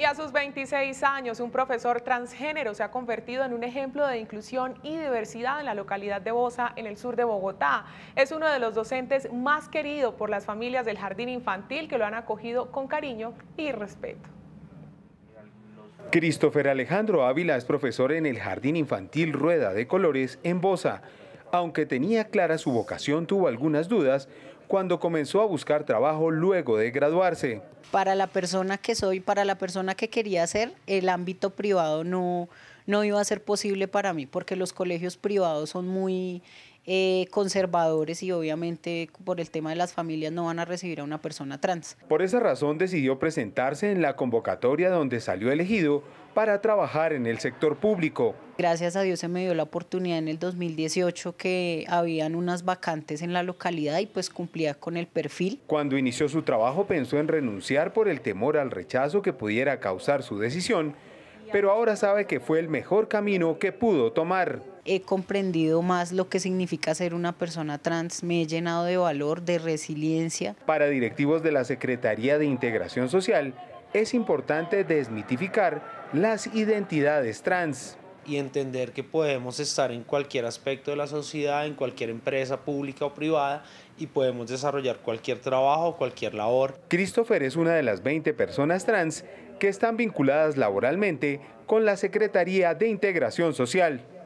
Y a sus 26 años, un profesor transgénero se ha convertido en un ejemplo de inclusión y diversidad en la localidad de Bosa, en el sur de Bogotá. Es uno de los docentes más queridos por las familias del jardín infantil que lo han acogido con cariño y respeto. Christopher Alejandro Ávila es profesor en el Jardín Infantil Rueda de Colores en Bosa. Aunque tenía clara su vocación, tuvo algunas dudas cuando comenzó a buscar trabajo luego de graduarse para la persona que soy, para la persona que quería ser, el ámbito privado no, no iba a ser posible para mí porque los colegios privados son muy eh, conservadores y obviamente por el tema de las familias no van a recibir a una persona trans. Por esa razón decidió presentarse en la convocatoria donde salió elegido para trabajar en el sector público. Gracias a Dios se me dio la oportunidad en el 2018 que habían unas vacantes en la localidad y pues cumplía con el perfil. Cuando inició su trabajo pensó en renunciar por el temor al rechazo que pudiera causar su decisión pero ahora sabe que fue el mejor camino que pudo tomar. He comprendido más lo que significa ser una persona trans, me he llenado de valor, de resiliencia. Para directivos de la Secretaría de Integración Social, es importante desmitificar las identidades trans y entender que podemos estar en cualquier aspecto de la sociedad, en cualquier empresa pública o privada y podemos desarrollar cualquier trabajo o cualquier labor. Christopher es una de las 20 personas trans que están vinculadas laboralmente con la Secretaría de Integración Social.